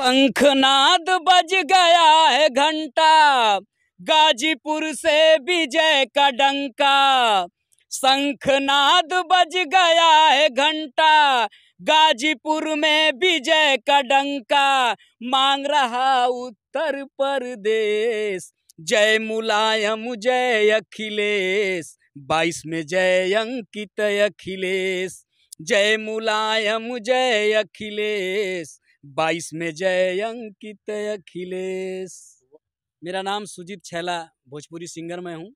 शंखनाद बज गया है घंटा गाजीपुर से विजय का डंका शंखनाद बज गया है घंटा गाजीपुर में विजय का डंका मांग रहा उत्तर प्रदेश जय मुलायम जय अखिलेश बाईस में जय अंकित अखिलेश जय मुलायम जय अखिलेश बाईस में जय अंकित अखिलेश मेरा नाम सुजीत छैला भोजपुरी सिंगर में हूँ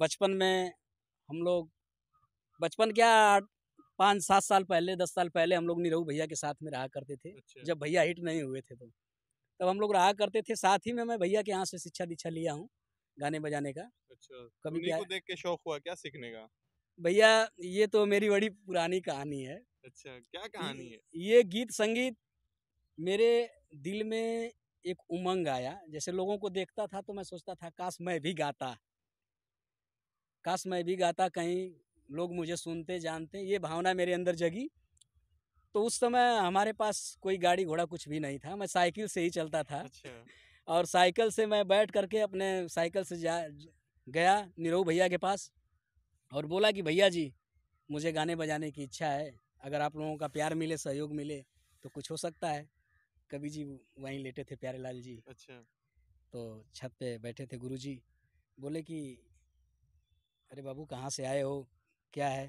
बचपन में हम लोग बचपन क्या पाँच सात साल पहले दस साल पहले हम लोग निरहू भैया के साथ में रहा करते थे अच्छा। जब भैया हिट नहीं हुए थे तो तब हम लोग रहा करते थे साथ ही में मैं भैया के यहाँ से शिक्षा दीक्षा लिया हूँ गाने बजाने का अच्छा कभी क्या देख के शौक हुआ क्या सीखने का भैया ये तो मेरी बड़ी पुरानी कहानी है अच्छा क्या कहानी है ये गीत संगीत मेरे दिल में एक उमंग आया जैसे लोगों को देखता था तो मैं सोचता था काश मैं भी गाता काश मैं भी गाता कहीं लोग मुझे सुनते जानते ये भावना मेरे अंदर जगी तो उस समय हमारे पास कोई गाड़ी घोड़ा कुछ भी नहीं था मैं साइकिल से ही चलता था अच्छा। और साइकिल से मैं बैठ करके अपने साइकिल से जा गया नीरव भैया के पास और बोला कि भैया जी मुझे गाने बजाने की इच्छा है अगर आप लोगों का प्यार मिले सहयोग मिले तो कुछ हो सकता है कभी जी वहीं लेटे थे प्यारे लाल जी अच्छा तो छत पे बैठे थे गुरु जी बोले कि अरे बाबू कहाँ से आए हो क्या है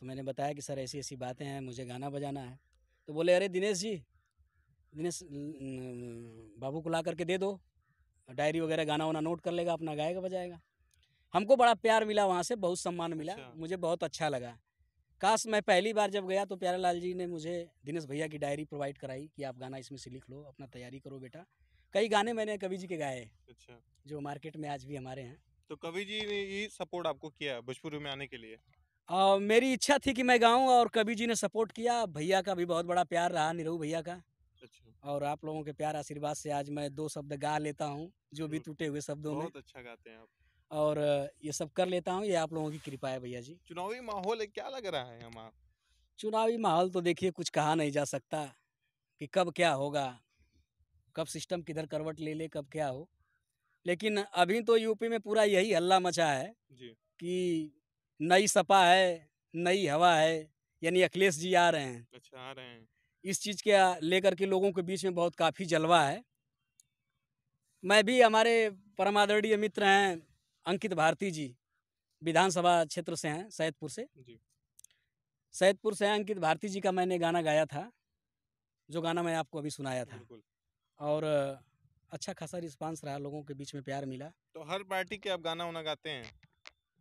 तो मैंने बताया कि सर ऐसी ऐसी बातें हैं मुझे गाना बजाना है तो बोले अरे दिनेश जी दिनेश बाबू को ला करके दे दो डायरी वगैरह गाना वाना नोट कर लेगा अपना गाएगा बजाएगा हमको बड़ा प्यार मिला वहाँ से बहुत सम्मान मिला अच्छा। मुझे बहुत अच्छा लगा काश मैं पहली बार जब गया तो प्यारा लाल जी ने मुझे दिनेश भैया की डायरी प्रोवाइड कराई कि आप गाना इसमें से लिख लो अपना तैयारी करो बेटा कई गाने मैंने कवि जी के गाए अच्छा जो मार्केट में आज भी हमारे हैं तो कवि जी ने ये सपोर्ट आपको किया भोजपुर में आने के लिए आ, मेरी इच्छा थी कि मैं गाऊँ और कवि जी ने सपोर्ट किया भैया का भी बहुत बड़ा प्यार रहा निरहू भैया का अच्छा। और आप लोगों के प्यार आशीर्वाद से आज मैं दो शब्द गा लेता हूँ जो भी हम्म। टूटे हुए शब्दों में बहुत अच्छा गाते हैं आप और ये सब कर लेता हूँ ये आप लोगों की कृपा है भैया जी चुनावी माहौल है क्या लग रहा है हम चुनावी माहौल तो देखिए कुछ कहा नहीं जा सकता कि कब क्या होगा कब सिस्टम किधर करवट ले ले कब क्या हो लेकिन अभी तो यूपी में पूरा यही हल्ला मचा है जी। कि नई सपा है नई हवा है यानी अखिलेश जी आ रहे हैं अच्छा आ रहे हैं इस चीज़ के लेकर के लोगों के बीच में बहुत काफ़ी जलवा है मैं भी हमारे परमादरणीय मित्र हैं अंकित भारती जी विधानसभा क्षेत्र से हैं सैदपुर से सैदपुर से अंकित भारती जी का मैंने गाना गाया था जो गाना मैं आपको अभी सुनाया था और अच्छा खासा रिस्पांस रहा लोगों के बीच में प्यार मिला तो हर पार्टी के आप गाना उना गाते हैं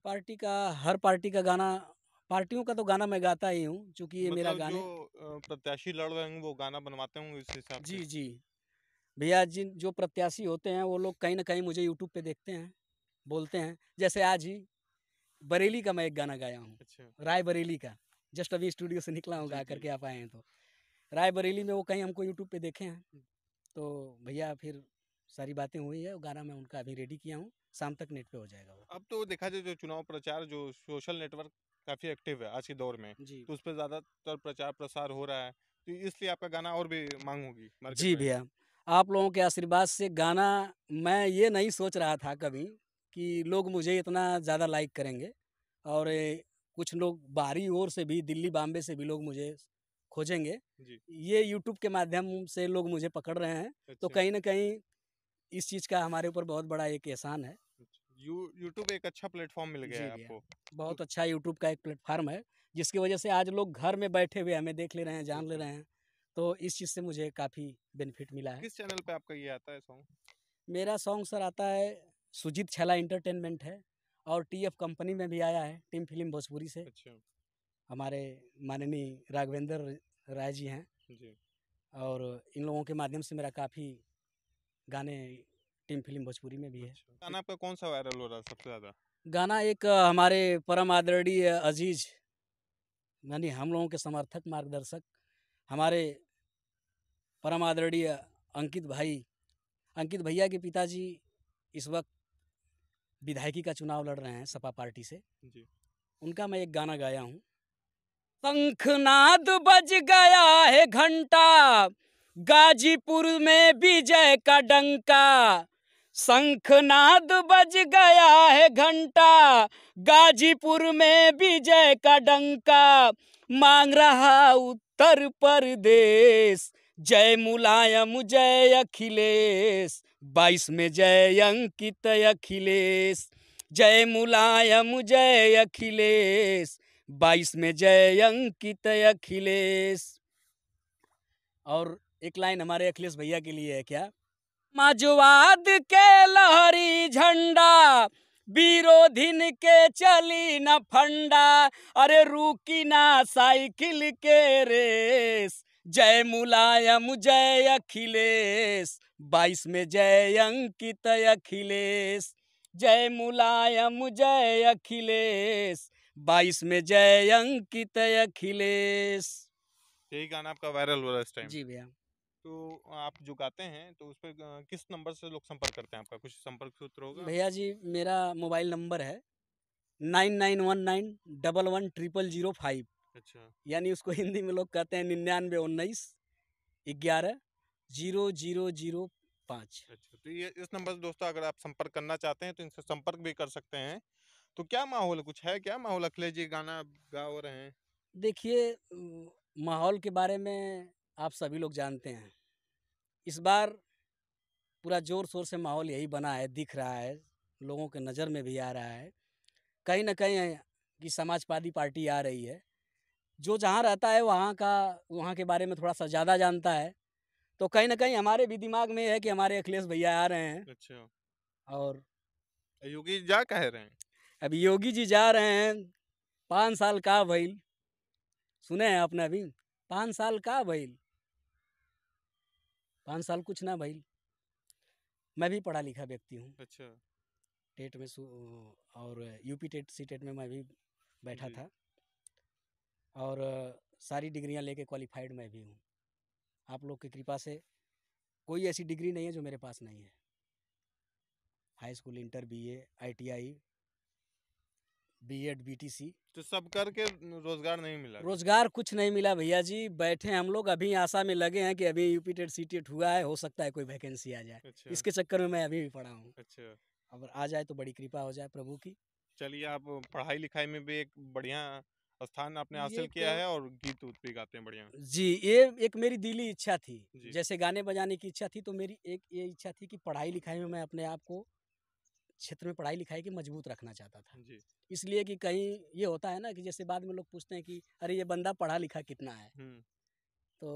पार्टी का हर पार्टी का गाना पार्टियों का तो गाना मैं गाता ही हूँ चूँकि ये मतलब मेरा गाने प्रत्याशी लड़ रहे हैं वो गाना बनवाते होंगे इस हिसाब जी जी भैया जी जो प्रत्याशी होते हैं वो लोग कहीं ना कहीं मुझे यूट्यूब पे देखते हैं बोलते हैं जैसे आज ही बरेली का मैं एक गाना गाया हूँ अच्छा। राय बरेली का जस्ट अभी स्टूडियो से निकला हूँ गा करके आप आए हैं तो राय बरेली में वो कहीं हमको यूट्यूब पे देखे हैं हम्म। तो भैया फिर सारी बातें हुई है गाना मैं उनका अभी रेडी किया हूँ शाम तक नेट पे हो जाएगा वो अब तो देखा जाए जो चुनाव प्रचार जो सोशल नेटवर्क काफ़ी एक्टिव है आज के दौर में तो उस पर ज़्यादातर प्रचार प्रसार हो रहा है तो इसलिए आपका गाना और भी मांग होगी जी भैया आप लोगों के आशीर्वाद से गाना मैं ये नहीं सोच रहा था कभी कि लोग मुझे इतना ज़्यादा लाइक करेंगे और कुछ लोग बाहरी ओर से भी दिल्ली बॉम्बे से भी लोग मुझे खोजेंगे ये यूट्यूब के माध्यम से लोग मुझे पकड़ रहे हैं तो अच्छा। तो कहीं ना कहीं इस चीज़ का हमारे ऊपर बहुत बड़ा एक एहसान है अच्छा, यूट्यूब एक अच्छा प्लेटफॉर्म मिल गया है आपको बहुत तो अच्छा यूट्यूब का एक प्लेटफॉर्म है जिसकी वजह से आज लोग घर में बैठे हुए हमें देख ले रहे हैं जान ले रहे हैं तो इस चीज़ से मुझे काफ़ी बेनिफिट मिला है किस चैनल पे आपका ये आता है सॉन्ग मेरा सॉन्ग सर आता है सुजीत छला इंटरटेनमेंट है और टीएफ कंपनी में भी आया है टीम फिल्म भोजपुरी से अच्छा। हमारे माननीय राघवेंद्र राय जी हैं और इन लोगों के माध्यम से मेरा काफ़ी गाने टीम फिल्म भोजपुरी में भी है अच्छा। गाना आपका कौन सा वायरल हो रहा है सबसे ज़्यादा गाना एक हमारे परम आदरणीय अजीज यानी हम लोगों के समर्थक मार्गदर्शक हमारे परम आदरणीय अंकित भाई अंकित भैया के पिताजी इस वक्त विधायकी का चुनाव लड़ रहे हैं सपा पार्टी से जी। उनका मैं एक गाना गाया हूँ पंखनाद बज गया है घंटा गाजीपुर में विजय का डंका शंखनाद बज गया है घंटा गाजीपुर में विजय का डंका मांग रहा उत्तर प्रदेश जय मुलायम जय अखिलेश बाईस में जय अंकित अखिलेश जय मुलायम जय अखिलेश बाईस में जय अंकित अखिलेश और एक लाइन हमारे अखिलेश भैया के लिए है क्या मजवाद के लहरी झंडा विरोधिन के चली न फंडा अरे रुकी ना साइकिल के रेस जय मुलायम जय अखिलेश बाईस में जय अंकित अखिलेश जय मुलायम जय अखिलेश बाईस में जय अंकित अखिलेश यही गाना आपका वायरल हो रहा है जी भैया तो आप जो गाते हैं तो उस पर किस नंबर से लोग संपर्क करते हैं आपका कुछ संपर्क सूत्र होगा भैया जी मेरा मोबाइल नंबर है nine nine one nine double one triple zero five अच्छा यानी उसको हिंदी में लोग कहते हैं निन्यानवे उन्नीस ग्यारह जीरो जीरो जीरो पाँच अच्छा तो ये इस नंबर से दोस्तों अगर आप संपर्क करना चाहते हैं तो इनसे संपर्क भी कर सकते हैं तो क्या माहौल कुछ है क्या माहौल अखिलेश जी गाना गा हो रहे हैं देखिए माहौल के बारे में आप सभी लोग जानते हैं इस बार पूरा ज़ोर शोर से माहौल यही बना है दिख रहा है लोगों के नज़र में भी आ रहा है कहीं ना कहीं कि समाजवादी पार्टी आ रही है जो जहाँ रहता है वहाँ का वहाँ के बारे में थोड़ा सा ज़्यादा जानता है तो कहीं ना कहीं हमारे भी दिमाग में है कि हमारे अखिलेश भैया आ रहे हैं अच्छा और तो योगी जा कह रहे हैं अभी योगी जी जा रहे हैं पाँच साल का भैल सुने हैं आपने अभी पाँच साल का भैल पाँच साल कुछ ना भैल मैं भी पढ़ा लिखा व्यक्ति हूँ अच्छा टेट में और यूपी टेट सी टेट में मैं भी बैठा था और सारी डिग्रियाँ लेके क्वालिफाइड मैं भी हूँ आप लोग की कृपा से कोई ऐसी डिग्री नहीं है जो मेरे पास नहीं है high school inter B A I T I B Ed B T C तो सब करके रोजगार नहीं मिला रोजगार कुछ नहीं मिला भैया जी बैठे हम लोग अभी आशा में लगे हैं कि अभी यूपी टेट सी टेट हुआ है हो सकता है कोई वैकेंसी आ जाए अच्छा। इसके चक्कर में मैं अभी भी पढ़ा हूँ अच्छा अगर आ जाए तो बड़ी कृपा हो जाए प्रभु की चलिए आप पढ़ाई लिखाई में भी एक बढ़िया स्थान आपने हासिल किया है और गीत उत भी गाते हैं बढ़िया जी ये एक मेरी दिली इच्छा थी जैसे गाने बजाने की इच्छा थी तो मेरी एक ये इच्छा थी कि पढ़ाई लिखाई में मैं अपने आप को क्षेत्र में पढ़ाई लिखाई की मजबूत रखना चाहता था इसलिए कि कहीं ये होता है ना कि जैसे बाद में लोग पूछते हैं कि अरे ये बंदा पढ़ा लिखा कितना है तो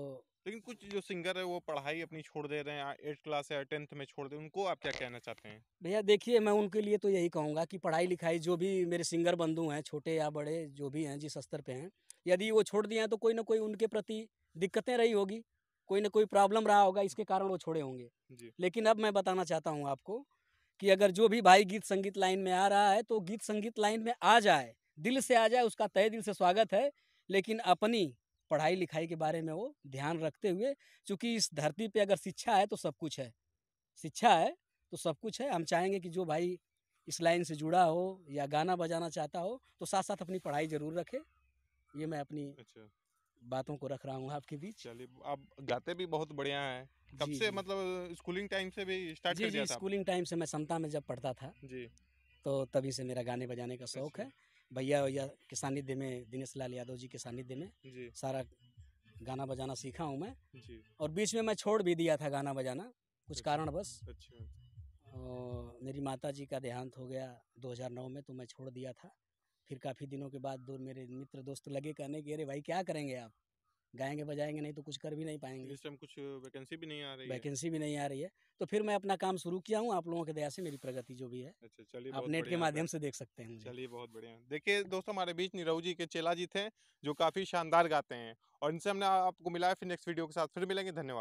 लेकिन कुछ जो सिंगर है वो पढ़ाई अपनी छोड़ दे रहे हैं एट क्लास या टेंथ में छोड़ दे उनको आप क्या कहना चाहते हैं भैया देखिए मैं उनके लिए तो यही कहूँगा कि पढ़ाई लिखाई जो भी मेरे सिंगर बंधु हैं छोटे या बड़े जो भी हैं जिस स्तर पर हैं यदि वो छोड़ दिए हैं तो कोई ना कोई उनके प्रति दिक्कतें रही होगी कोई ना कोई प्रॉब्लम रहा होगा इसके कारण वो छोड़े होंगे लेकिन अब मैं बताना चाहता हूँ आपको कि अगर जो भी भाई गीत संगीत लाइन में आ रहा है तो गीत संगीत लाइन में आ जाए दिल से आ जाए उसका तय दिल से स्वागत है लेकिन अपनी पढ़ाई लिखाई के बारे में वो ध्यान रखते हुए चूँकि इस धरती पे अगर शिक्षा है तो सब कुछ है शिक्षा है तो सब कुछ है हम चाहेंगे कि जो भाई इस लाइन से जुड़ा हो या गाना बजाना चाहता हो तो साथ साथ अपनी पढ़ाई जरूर रखे ये मैं अपनी अच्छा। बातों को रख रहा हूँ आपके बीच चलिए आप गाते भी बहुत बढ़िया है कब से मतलब स्कूलिंग टाइम से भी स्टार्ट जी, कर जी, स्कूलिंग टाइम से मैं समता में जब पढ़ता था जी तो तभी से मेरा गाने बजाने का अच्छा। शौक है भैया भैया के सानिध्य में दिनेश लाल यादव जी के सानिध्य में सारा गाना बजाना सीखा हूँ मैं और बीच में मैं छोड़ भी दिया था गाना बजाना कुछ अच्छा, कारण बस अच्छा। और मेरी माता जी का देहांत हो गया 2009 में तो मैं छोड़ दिया था फिर काफ़ी दिनों के बाद दो मेरे मित्र दोस्त लगे कहने कि अरे भाई क्या करेंगे आप गाएंगे बजाएंगे नहीं तो कुछ कर भी नहीं पाएंगे इस टाइम कुछ वैकेंसी भी नहीं आ रही वैकेंसी भी नहीं आ रही है तो फिर मैं अपना काम शुरू किया हूँ आप लोगों के दया से मेरी प्रगति जो भी है अच्छा चलिए आप नेट के माध्यम से देख सकते हैं चलिए बहुत बढ़िया देखिए दोस्तों हमारे बीच नीरव जी के चेला जी थे जो काफ़ी शानदार गाते हैं और इनसे हमने आपको मिलाया फिर नेक्स्ट वीडियो के साथ फिर मिलेंगे धन्यवाद